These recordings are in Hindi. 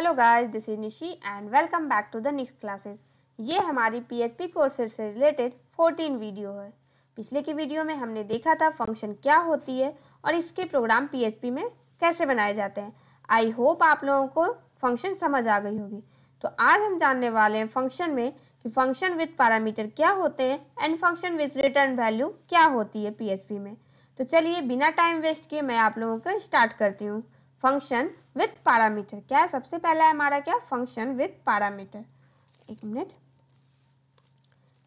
Hello guys this is Nishi and welcome back to the next classes ये हमारी पीएचपी कोर्सेज से रिलेटेड 14 वीडियो है पिछले की वीडियो में हमने देखा था फंक्शन क्या होती है और इसके प्रोग्राम पीएचपी में कैसे बनाए जाते हैं आई होप आप लोगों को फंक्शन समझ आ गई होगी तो आज हम जानने वाले हैं फंक्शन में कि फंक्शन विथ पैरामीटर क्या होते हैं and function with return value क्या होती है पीएचपी में तो चलिए बिना टाइम वेस्ट किए मैं आप लोगों को स्टार्ट करती हूँ फंक्शन विथ पैरामीटर क्या है सबसे पहला है हमारा क्या फंक्शन विथ पैरामीटर एक मिनट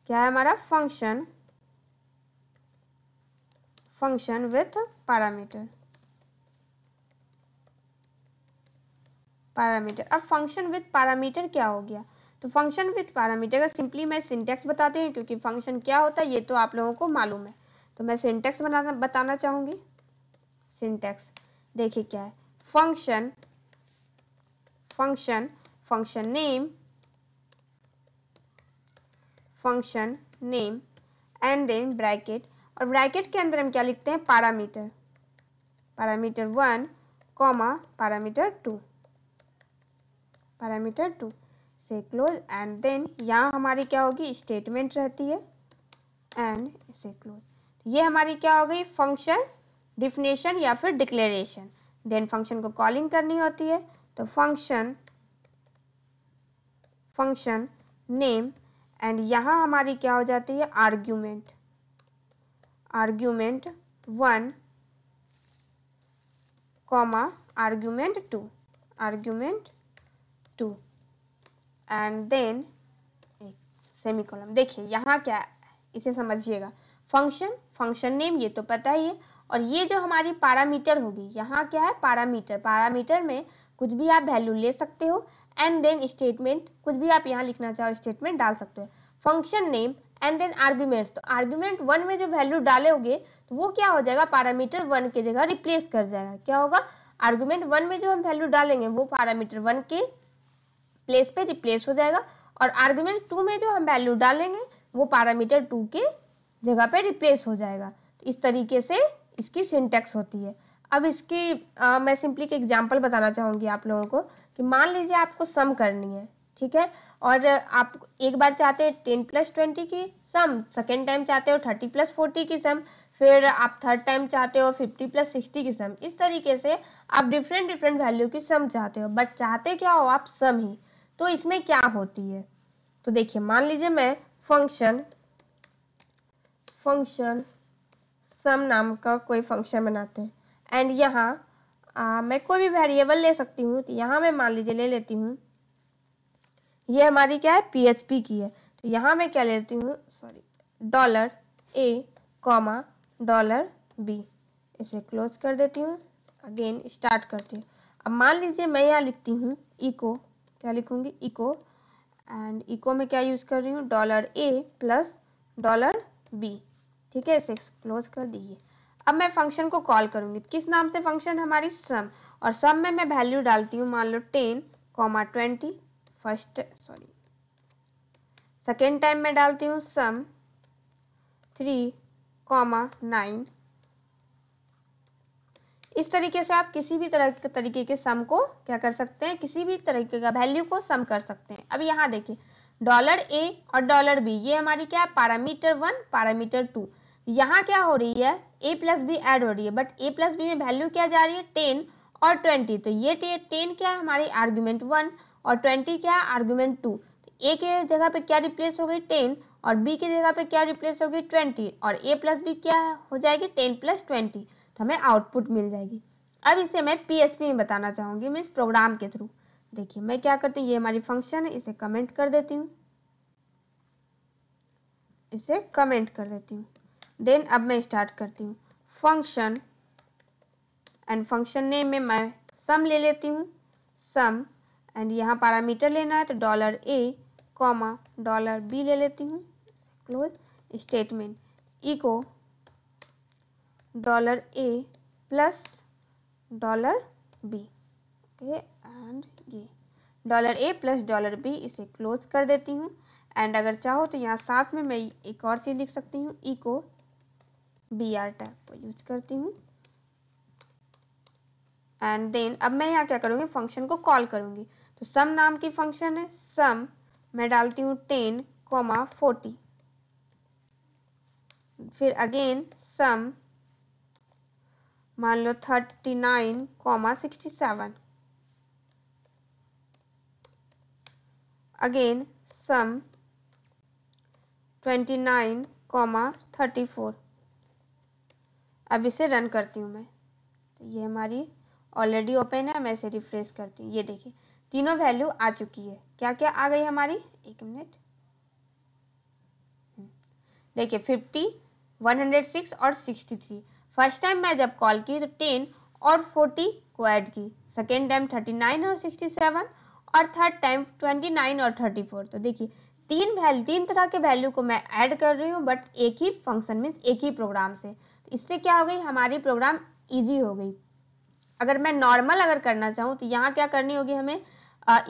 क्या है हमारा function function with parameter parameter अब फंक्शन विथ पैरामीटर क्या हो गया तो फंक्शन विथ पैरामीटर का सिंपली मैं सिंटेक्स बताती हूँ क्योंकि फंक्शन क्या होता है ये तो आप लोगों को मालूम है तो मैं सिंटेक्स बनाना बताना चाहूंगी सिंटेक्स देखिए क्या है function function function name function name and then bracket और bracket के अंदर हम क्या लिखते हैं parameter parameter one comma parameter two parameter two से क्लोज एंड देन यहाँ हमारी क्या होगी statement रहती है एंड से क्लोज ये हमारी क्या हो गई function definition या फिर declaration देन फंक्शन को कॉलिंग करनी होती है तो फंक्शन फंक्शन नेम एंड यहाँ हमारी क्या हो जाती है argument argument one comma argument two argument two and then semicolon देखिए यहाँ क्या है? इसे समझिएगा फंक्शन फंक्शन नेम ये तो पता ही है और ये जो हमारी पैरामीटर होगी यहाँ क्या है पैरामीटर पैरामीटर में कुछ भी आप वैल्यू ले सकते हो एंड देन स्टेटमेंट कुछ भी आप यहाँ लिखना चाहो स्टेटमेंट डाल सकते हो function name and then arguments तो आर्ग्यूमेंट वन में जो वैल्यू डालोगे तो वो क्या हो जाएगा पैरामीटर वन के जगह रिप्लेस कर जाएगा क्या होगा आर्ग्यूमेंट वन में जो हम वैल्यू डालेंगे वो पैरामीटर वन के प्लेस पे रिप्लेस हो जाएगा और आर्ग्यूमेंट टू में जो हम वैल्यू डालेंगे वो पैरामीटर टू के जगह पे रिप्लेस हो जाएगा तो इस तरीके से इसकी सिंटेक्स होती है अब इसकी आ, मैं सिंपली एक एग्जाम्पल बताना चाहूंगी आप लोगों को कि मान लीजिए आपको सम करनी है ठीक है और आप एक बार चाहते हैं टेन प्लस ट्वेंटी की सम सेकेंड टाइम चाहते हो थर्टी प्लस फोर्टी की सम फिर आप थर्ड टाइम चाहते हो फिफ्टी प्लस सिक्सटी की सम इस तरीके से आप डिफरेंट डिफरेंट वैल्यू की सम चाहते हो बट चाहते क्या हो आप सम ही तो इसमें क्या होती है तो देखिए मान लीजिए मैं फंक्शन फंक्शन सम नाम का कोई फंक्शन बनाते हैं एंड यहाँ मैं कोई भी वेरिएबल ले सकती हूँ तो यहाँ मैं मान लीजिए ले लेती हूँ ये हमारी क्या है पी की है तो यहाँ मैं क्या लेती हूँ sorry dollar A comma dollar B इसे क्लोज कर देती हूँ अगेन स्टार्ट करती हूँ अब मान लीजिए मैं यहाँ लिखती हूँ इको क्या लिखूँगी इको एंड इको में क्या यूज़ कर रही हूँ dollar A plus dollar B ठीक है इसे क्लोज कर दीजिए अब मैं फंक्शन को कॉल करूंगी किस नाम से फंक्शन हमारी सम और सम में मैं वैल्यू डालती हूँ मान लो ten comma twenty first sorry second time में डालती हूँ सम थ्री कॉमा नाइन इस तरीके से आप किसी भी तरह के तरीके के सम को क्या कर सकते हैं किसी भी तरीके का वैल्यू को सम कर सकते हैं अब यहाँ देखिए डॉलर ए और डॉलर बी ये हमारी क्या है पारामीटर वन पारामीटर टू यहाँ क्या हो रही है ए प्लस बी एड हो रही है बट ए प्लस बी में वैल्यू क्या जा रही है टेन और ट्वेंटी तो ये टेन क्या है हमारी आर्ग्यूमेंट वन और ट्वेंटी क्या है आर्ग्यूमेंट टू ए के जगह पे क्या रिप्लेस हो गई टेन और बी की जगह पे क्या रिप्लेस हो गई ट्वेंटी और ए प्लस बी क्या हो जाएगी टेन प्लस ट्वेंटी तो हमें आउटपुट मिल जाएगी अब इसे मैं पी में बताना चाहूँगी मीन्स प्रोग्राम के थ्रू देखिए मैं क्या करती हूँ ये हमारी फंक्शन है इसे कमेंट कर देती हूँ इसे कमेंट कर देती हूँ देन अब मैं स्टार्ट करती हूँ फंक्शन एंड फंक्शन नेम में मैं सम ले लेती हूँ सम एंड यहाँ पैरामीटर लेना है तो dollar A comma dollar B ले लेती हूँ close statement echo dollar A plus dollar B okay and ये dollar A plus dollar B इसे क्लोज कर देती हूँ एंड अगर चाहो तो यहाँ साथ में मैं एक और चीज़ लिख सकती हूँ इको बी आर टैग को यूज करती हूँ एंड देन अब मैं यहाँ क्या करूंगी फंक्शन को कॉल करूंगी तो सम नाम की फंक्शन है सम मैं डालती हूँ टेन कॉमा फोर्टी फिर अगेन सम मान लो thirty nine comma sixty seven again sum twenty nine comma thirty four अब इसे रन करती हूँ मैं तो ये हमारी ऑलरेडी ओपन है मैं इसे रिफ्रेश करती हूँ ये देखिए तीनों वैल्यू आ चुकी है क्या क्या आ गई हमारी एक मिनट हम्म, देखिए फिफ्टी वन हंड्रेड सिक्स और सिक्सटी थ्री फर्स्ट टाइम मैं जब कॉल की तो टेन और फोर्टी को ऐड की सेकेंड टाइम थर्टी नाइन और सिक्सटी सेवन और थर्ड टाइम ट्वेंटी नाइन और थर्टी फोर तो देखिए तीन वैल्यू तीन तरह के वैल्यू को मैं ऐड कर रही हूँ बट एक ही फंक्शन मीन्स एक ही प्रोग्राम से इससे क्या हो गई हमारी प्रोग्राम ईजी हो गई अगर मैं नॉर्मल अगर करना चाहूँ तो यहाँ क्या करनी होगी हमें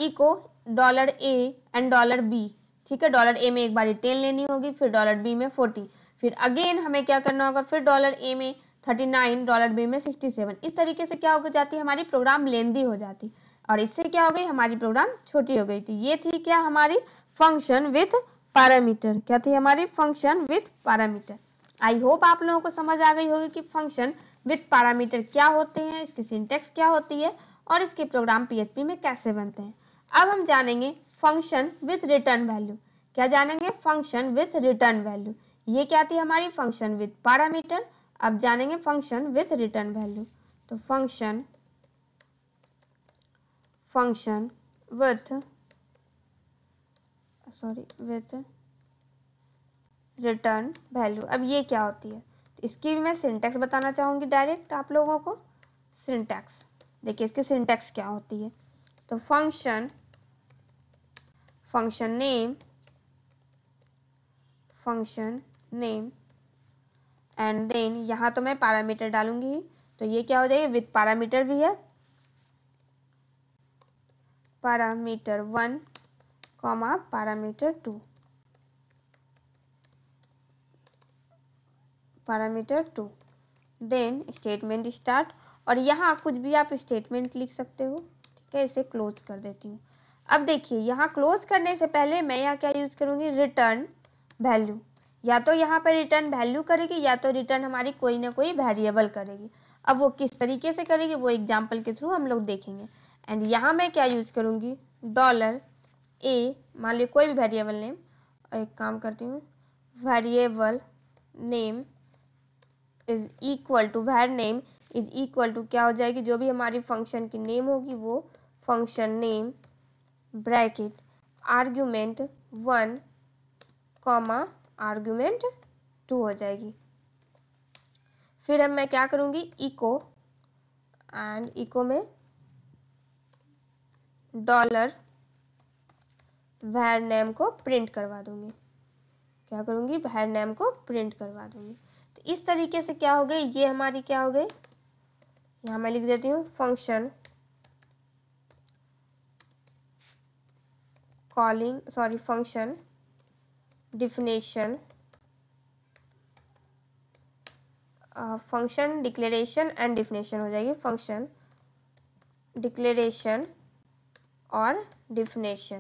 echo dollar A and dollar B ठीक है डॉलर ए में एक बार टेन लेनी होगी फिर डॉलर बी में फोर्टी फिर अगेन हमें क्या करना होगा फिर डॉलर ए में थर्टी नाइन डॉलर बी में सिक्सटी सेवन इस तरीके से क्या हो जाती है हमारी प्रोग्राम लेंदी हो जाती और इससे क्या हो गई हमारी प्रोग्राम छोटी हो गई थी ये थी क्या हमारी फंक्शन विथ पैरामीटर क्या थी हमारी function with parameter I hope आप लोगों को समझ आ गई होगी कि फंक्शन विथ पैरामीटर क्या होते हैं इसके सिंटेक्स क्या होती है और इसके प्रोग्राम पीएचपी में कैसे बनते हैं अब हम जानेंगे फंक्शन विथ रिटर्न वैल्यू क्या जानेंगे फंक्शन विथ रिटर्न वैल्यू ये क्या थी हमारी फंक्शन विथ पैरामीटर अब जानेंगे फंक्शन विथ रिटर्न वैल्यू तो function function with sorry with return value अब ये क्या होती है इसकी भी मैं सिंटेक्स बताना चाहूँगी डायरेक्ट आप लोगों को सिंटेक्स देखिए इसकी सिंटेक्स क्या होती है तो function function name function name and then यहाँ तो मैं पैरामीटर डालूंगी तो ये क्या हो जाएगी विथ पैरामीटर भी है parameter one comma parameter two parameter two then statement start और यहाँ कुछ भी आप स्टेटमेंट लिख सकते हो ठीक है इसे क्लोज कर देती हूँ अब देखिए यहाँ क्लोज करने से पहले मैं यहाँ क्या यूज करूंगी रिटर्न वैल्यू या तो यहाँ पर रिटर्न वैल्यू करेगी या तो रिटर्न हमारी कोई ना कोई वेरिएबल करेगी अब वो किस तरीके से करेगी वो एग्जाम्पल के थ्रू हम लोग देखेंगे एंड यहाँ मैं क्या यूज करूंगी डॉलर ए मान ली कोई भी वेरिएबल नेम और एक काम करती हूँ variable name is equal to var name is equal to क्या हो जाएगी जो भी हमारी फंक्शन की नेम होगी वो function name bracket argument one comma argument two हो जाएगी फिर अब मैं क्या करूंगी इको एंड इको में डॉलर वैर नेम को प्रिंट करवा दूंगी क्या करूंगी वैर नेम को प्रिंट करवा दूंगी इस तरीके से क्या हो गई ये हमारी क्या हो गई यहां मैं लिख देती हूँ function calling sorry function definition function declaration and definition हो जाएगी फंक्शन डिक्लेरेशन और डिफिनेशन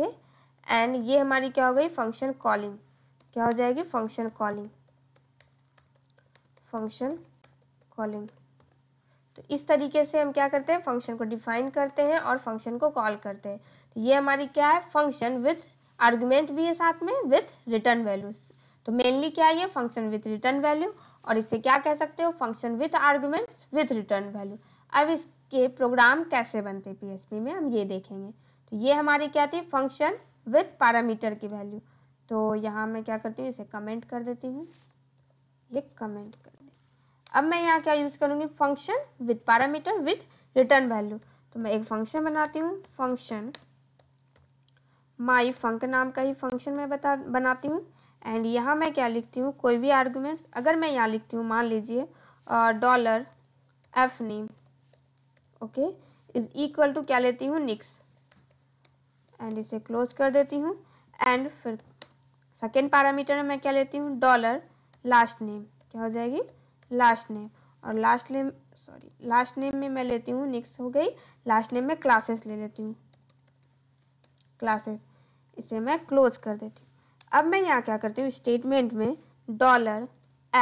ओके एंड ये हमारी क्या हो गई फंक्शन कॉलिंग क्या हो जाएगी फंक्शन कॉलिंग फंक्शन कॉलिंग तो इस तरीके से हम क्या करते हैं फंक्शन को डिफाइन करते हैं और फंक्शन को कॉल करते हैं तो ये हमारी क्या है फंक्शन विथ आर्ग्यूमेंट भी है साथ में विथ रिटर्न वैल्यूज तो मेनली क्या ये फंक्शन विथ रिटर्न वैल्यू और इसे क्या कह सकते हो function with argument with return value अब इसके प्रोग्राम कैसे बनते हैं पी में हम ये देखेंगे तो ये हमारी क्या थी फंक्शन विथ पैरामीटर की वैल्यू तो यहाँ मैं क्या करती हूँ इसे कमेंट कर देती हूँ ये कमेंट कर अब मैं यहाँ क्या यूज करूंगी function with parameter with return value तो मैं एक फंक्शन बनाती हूँ फंक्शन माई फंक नाम का ही फंक्शन मैं बता बनाती हूँ एंड यहाँ मैं क्या लिखती हूँ कोई भी आर्गूमेंट्स अगर मैं यहाँ लिखती हूँ मान लीजिए dollar F name okay is equal to क्या लेती हूँ निक्स एंड इसे क्लोज कर देती हूँ एंड फिर सेकेंड पैरामीटर में मैं क्या लेती हूँ डॉलर लास्ट नेम क्या हो जाएगी लास्ट नेम और last name sorry last name में मैं लेती हूँ नेक्स्ट हो गई लास्ट नेम में क्लासेस ले लेती हूँ क्लासेस इसे मैं क्लोज कर देती हूँ अब मैं यहाँ क्या करती हूँ स्टेटमेंट में dollar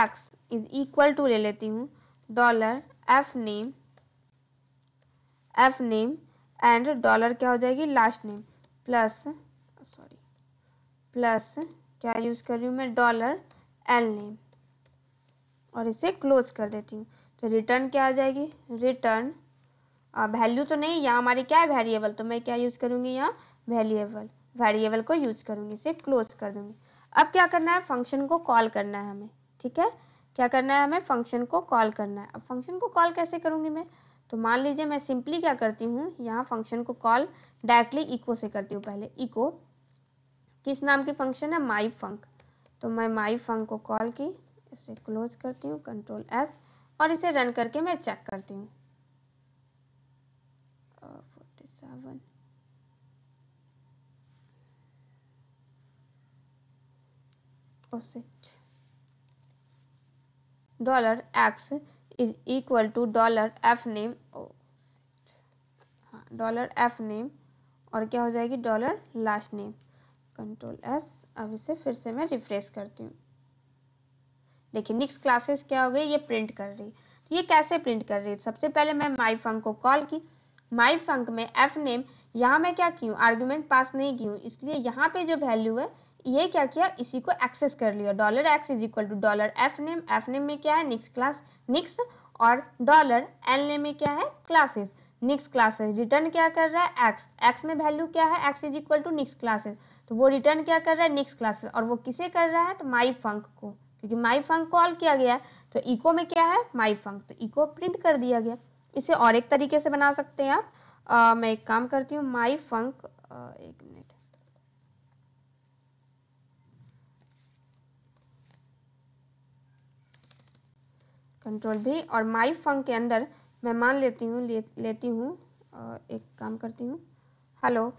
X is equal to ले लेती हूँ dollar F name F name and dollar क्या हो जाएगी last name plus sorry plus क्या यूज़ कर रही हूँ मैं डॉलर एल नेम और इसे क्लोज कर देती हूँ तो रिटर्न क्या आ जाएगी रिटर्न वैल्यू तो नहीं यहाँ हमारी क्या है वेरिएबल तो मैं क्या यूज़ करूंगी यहाँ वेरिएबल वेरिएबल को यूज करूंगी इसे क्लोज कर दूंगी अब क्या करना है फंक्शन को कॉल करना है हमें ठीक है क्या करना है हमें फंक्शन को कॉल करना है अब फंक्शन को कॉल कैसे करूंगी मैं तो मान लीजिए मैं सिंपली क्या करती हूँ यहाँ फंक्शन को कॉल डायरेक्टली इको से करती हूँ पहले इको किस नाम की फंक्शन है माई फंक तो मैं माई फंक को कॉल की इसे क्लोज करती हूँ कंट्रोल एस और इसे रन करके मैं चेक करती हूँ dollar X is equal to dollar F name dollar F name और क्या हो जाएगी dollar last name control S अब इसे फिर से मैं रिफ्रेश करती हूँ देखिए नेक्स्ट क्लासेस क्या हो गई ये प्रिंट कर रही तो ये कैसे प्रिंट कर रही है सबसे पहले मैं माई फंक को कॉल की माई फंक में एफ नेम यहाँ मैं क्या की हूँ आर्ग्यूमेंट पास नहीं की हूँ इसलिए यहाँ पे जो वैल्यू है ये क्या किया इसी को एक्सेस कर लिया dollar X is equal to dollar F name F name में क्या है निक्स क्लास निक्स और डॉलर एल नेम में क्या है क्लासेस निक्स क्लासेस रिटर्न क्या कर रहा है एक्स एक्स में वैल्यू क्या है X is equal to Nix classes तो वो रिटर्न क्या कर रहा है निक्स क्लासेस और वो किसे कर रहा है तो माई फंक को क्योंकि माई फंक कॉल किया गया है तो इको में क्या है माई फंक तो इको प्रिंट कर दिया गया इसे और एक तरीके से बना सकते हैं आप आ, मैं एक काम करती हूँ माई फंक एक मिनट कंट्रोल भी और माई फंक के अंदर मैं मान लेती हूँ ले, लेती हूँ एक काम करती हूँ हेलो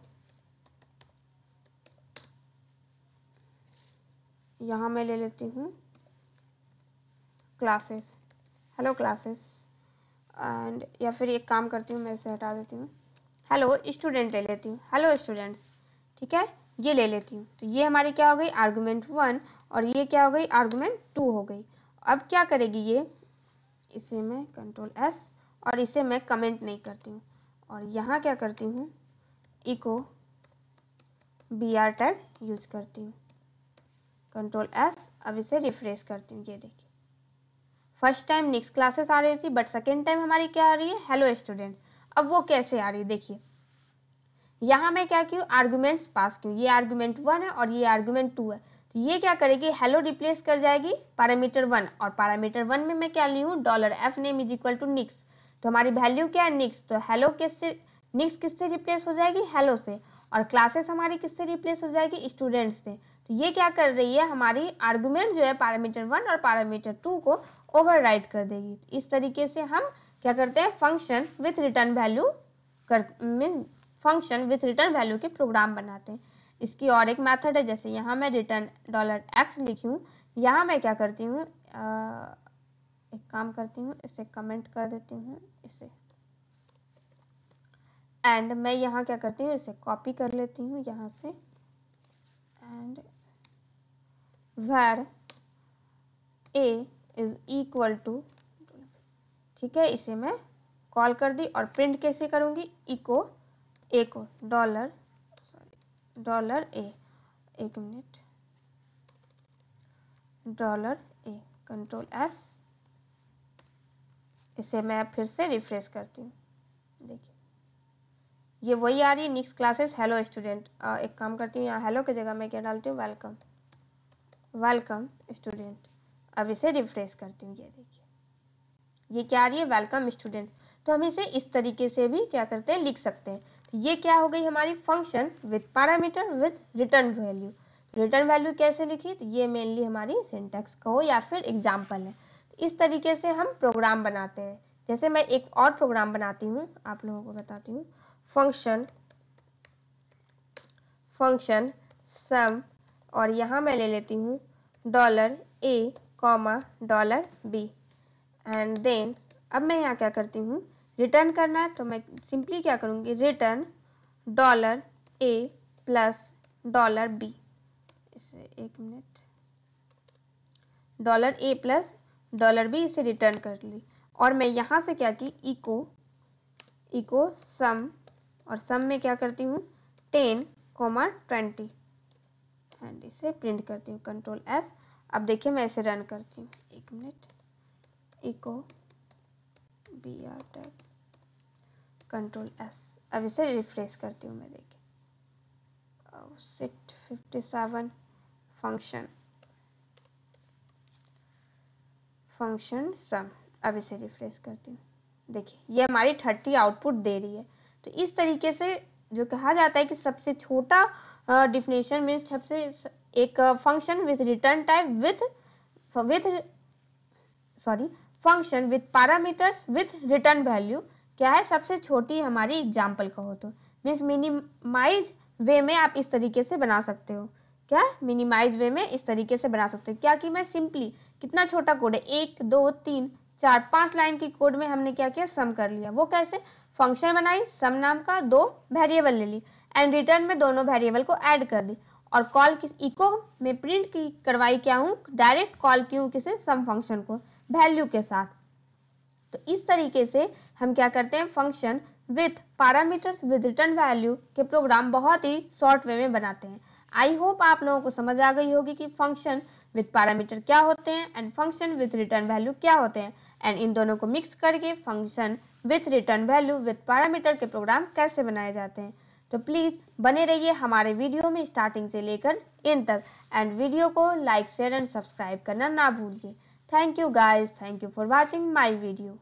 यहाँ मैं ले लेती हूँ क्लासेस हेलो क्लासेस एंड या फिर एक काम करती हूँ मैं इसे हटा देती हूँ हेलो स्टूडेंट ले लेती हूँ हेलो स्टूडेंट्स ठीक है ये ले लेती हूँ तो ये हमारी क्या हो गई आर्गूमेंट वन और ये क्या हो गई आर्गूमेंट टू हो गई अब क्या करेगी ये इसे मैं कंट्रोल एस और इसे मैं कमेंट नहीं करती हूँ और यहाँ क्या करती हूँ echo B R tag use करती हूँ कंट्रोल एस अब इसे रिफ्रेश करती हूँ ये देखिए फर्स्ट टाइम नेक्स्ट क्लासेस आ रही थी बट सेकेंड टाइम हमारी क्या आ रही है हेलो स्टूडेंट अब वो कैसे आ रही है देखिए यहाँ मैं क्या क्यों आर्ग्यूमेंट्स पास क्यों ये आर्ग्यूमेंट वन है और ये आर्ग्यूमेंट टू है तो ये क्या करेगी हेलो रिप्लेस कर जाएगी पैरामीटर वन और पैरामीटर वन में मैं क्या ली हूँ dollar F name is equal to nix तो हमारी वैल्यू क्या है निक्स तो हेलो किससे निक्स किससे रिप्लेस हो जाएगी हेलो से और क्लासेस हमारी किससे रिप्लेस हो जाएगी स्टूडेंट्स से ये क्या कर रही है हमारी आर्गुमेंट जो है पैरामीटर वन और पैरामीटर टू को ओवरराइड कर देगी इस तरीके से हम क्या करते हैं फंक्शन विथ रिटर्न वैल्यू कर mean function with return value के प्रोग्राम बनाते हैं इसकी और एक मेथड है जैसे यहाँ मैं रिटर्न डॉलर एक्स लिखी हूँ यहाँ मैं क्या करती हूँ एक काम करती हूँ इसे कमेंट कर देती हूँ इसे एंड मैं यहाँ क्या करती हूँ इसे कॉपी कर लेती हूँ यहाँ से and where a is equal to ठीक है इसे मैं कॉल कर दी और प्रिंट कैसे करूँगी इको ए को डॉलर सॉरी डॉलर ए एक minute dollar A control S इसे मैं फिर से रिफ्रेश करती हूँ देखिए ये वही आ रही है नेक्स्ट क्लासेस हेलो स्टूडेंट एक काम करती हूँ यहाँ हेलो की जगह मैं क्या डालती हूँ वेलकम वेलकम स्टूडेंट अब इसे रिफ्रेश करती हूँ ये देखिए ये क्या आ रही है वेलकम स्टूडेंट तो हम इसे इस तरीके से भी क्या करते हैं लिख सकते हैं तो ये क्या हो गई हमारी function with parameter with return value return value कैसे लिखी तो ये मेनली हमारी सिंटेक्स का हो या फिर एग्जाम्पल है तो इस तरीके से हम प्रोग्राम बनाते हैं जैसे मैं एक और प्रोग्राम बनाती हूँ आप लोगों को बताती हूँ फंक्शन फंक्शन सम और यहाँ मैं ले लेती हूँ dollar A comma dollar B and then अब मैं यहाँ क्या करती हूँ रिटर्न करना है तो मैं सिंपली क्या करूँगी return dollar A plus dollar B इसे एक minute dollar A plus dollar B इसे रिटर्न कर ली और मैं यहाँ से क्या की इको इको सम और सम में क्या करती हूँ टेन कॉमा ट्वेंटी एंड इसे प्रिंट करती हूँ कंट्रोल एस अब देखिए मैं इसे रन करती हूँ एक minute echo B R tag control S अब इसे रिफ्रेश करती हूँ मैं देखिए सिट fifty seven function function sum अब इसे रिफ्रेश करती हूँ देखिए ये हमारी थर्टी आउटपुट दे रही है तो इस तरीके से जो कहा जाता है कि सबसे छोटा डिफिनेशन में सबसे एक function with return type with with sorry function with parameters with return value क्या है सबसे छोटी हमारी एग्जाम्पल कहो तो मीन्स मिनिमाइज वे में आप इस तरीके से बना सकते हो क्या मिनिमाइज वे में इस तरीके से बना सकते हो क्या कि मैं सिंपली कितना छोटा कोड है एक दो तीन चार पांच लाइन की कोड में हमने क्या किया सम कर लिया वो कैसे फंक्शन बनाई सम नाम का दो वेरिएबल ले ली एंड रिटर्न में दोनों वेरिएबल को ऐड कर दी और कॉल किस इको में प्रिंट की करवाई क्या हूँ डायरेक्ट कॉल की हूँ किसे सम फंक्शन को वैल्यू के साथ तो इस तरीके से हम क्या करते हैं function with parameter with return value के प्रोग्राम बहुत ही शॉर्ट वे में बनाते हैं आई होप आप लोगों को समझ आ गई होगी कि फंक्शन विथ पैरामीटर क्या होते हैं and function with return value क्या होते हैं एंड इन दोनों को मिक्स करके function with return value with parameter के प्रोग्राम कैसे बनाए जाते हैं तो प्लीज़ बने रहिए हमारे वीडियो में स्टार्टिंग से लेकर एंड तक एंड वीडियो को लाइक शेयर एंड सब्सक्राइब करना ना भूलिए thank you guys thank you for watching my video